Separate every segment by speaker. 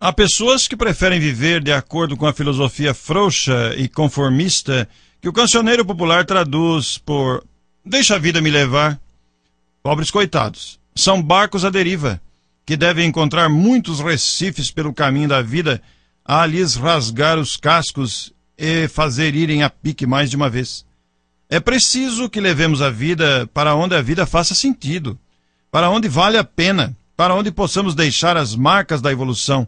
Speaker 1: Há pessoas que preferem viver de acordo com a filosofia frouxa e conformista que o cancioneiro popular traduz por deixa a vida me levar. Pobres coitados, são barcos à deriva, que devem encontrar muitos recifes pelo caminho da vida a lhes rasgar os cascos e fazer irem a pique mais de uma vez. É preciso que levemos a vida para onde a vida faça sentido, para onde vale a pena, para onde possamos deixar as marcas da evolução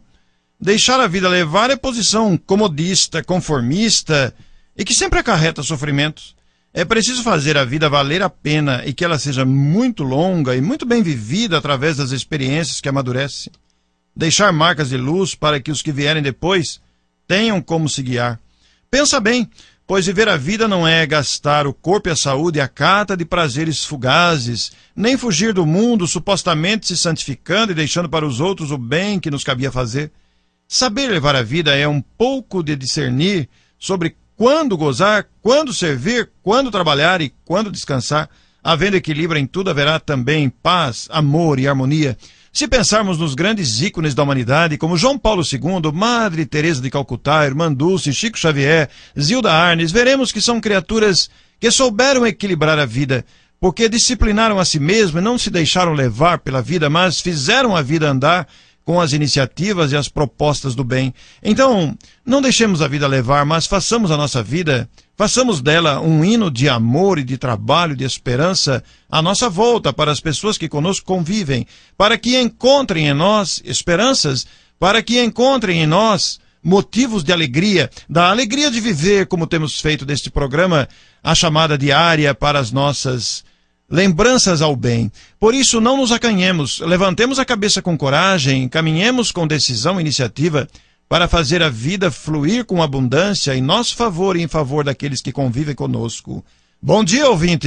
Speaker 1: Deixar a vida levar é posição comodista, conformista e que sempre acarreta sofrimentos. É preciso fazer a vida valer a pena e que ela seja muito longa e muito bem vivida através das experiências que amadurece. Deixar marcas de luz para que os que vierem depois tenham como se guiar. Pensa bem, pois viver a vida não é gastar o corpo e a saúde à cata de prazeres fugazes, nem fugir do mundo supostamente se santificando e deixando para os outros o bem que nos cabia fazer. Saber levar a vida é um pouco de discernir sobre quando gozar, quando servir, quando trabalhar e quando descansar. Havendo equilíbrio em tudo, haverá também paz, amor e harmonia. Se pensarmos nos grandes ícones da humanidade, como João Paulo II, Madre Teresa de Calcutá, Irmã Dulce, Chico Xavier, Zilda Arnes, veremos que são criaturas que souberam equilibrar a vida, porque disciplinaram a si mesmas, não se deixaram levar pela vida, mas fizeram a vida andar com as iniciativas e as propostas do bem. Então, não deixemos a vida levar, mas façamos a nossa vida, façamos dela um hino de amor e de trabalho, de esperança, à nossa volta, para as pessoas que conosco convivem, para que encontrem em nós esperanças, para que encontrem em nós motivos de alegria, da alegria de viver, como temos feito deste programa, a chamada diária para as nossas lembranças ao bem. Por isso, não nos acanhemos, levantemos a cabeça com coragem, caminhemos com decisão e iniciativa para fazer a vida fluir com abundância em nosso favor e em favor daqueles que convivem conosco. Bom dia, ouvinte!